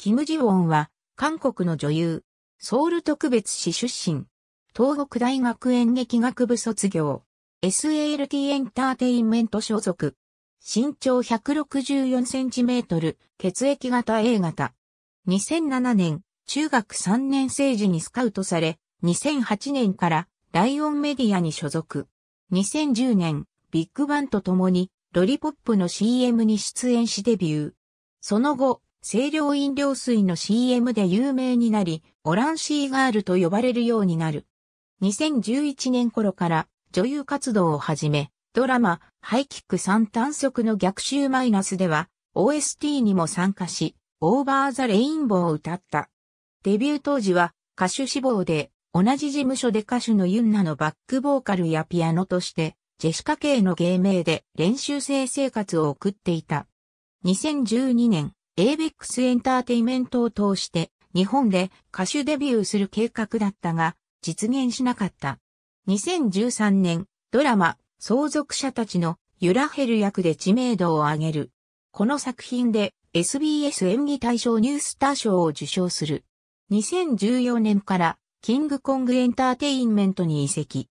キム・ジウォンは、韓国の女優、ソウル特別市出身、東北大学演劇学部卒業、SALT エンターテインメント所属、身長164センチメートル、血液型 A 型。2007年、中学3年生時にスカウトされ、2008年からライオンメディアに所属。2010年、ビッグバンと共にロリポップの CM に出演しデビュー。その後、清涼飲料水の CM で有名になり、オランシーガールと呼ばれるようになる。2011年頃から女優活動を始め、ドラマ、ハイキック3単足の逆襲マイナスでは、OST にも参加し、オーバーザレインボーを歌った。デビュー当時は歌手志望で、同じ事務所で歌手のユンナのバックボーカルやピアノとして、ジェシカ系の芸名で練習生生活を送っていた。2012年、エーベックスエンターテイメントを通して日本で歌手デビューする計画だったが実現しなかった。2013年ドラマ相続者たちのユラヘル役で知名度を上げる。この作品で SBS 演技大賞ニュースター賞を受賞する。2014年からキングコングエンターテインメントに移籍。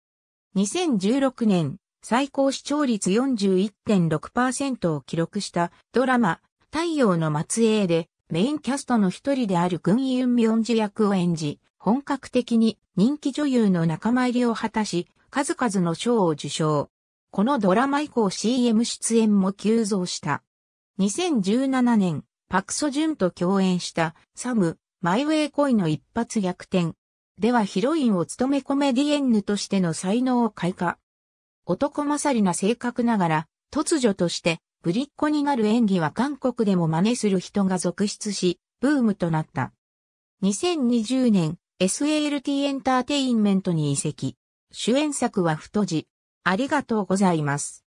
2016年最高視聴率41.6%を記録したドラマ太陽の末裔で、メインキャストの一人であるクン・ユン・ミョンジ役を演じ、本格的に人気女優の仲間入りを果たし、数々の賞を受賞。このドラマ以降 CM 出演も急増した。2017年、パクソジュンと共演したサム、マイウェイ恋の一発逆転。ではヒロインを務めコメディエンヌとしての才能を開花。男勝りな性格ながら、突如としてぶりっ子になる演技は韓国でも真似する人が続出し、ブームとなった。2020年、SALT エンターテインメントに移籍。主演作は太字。ありがとうございます。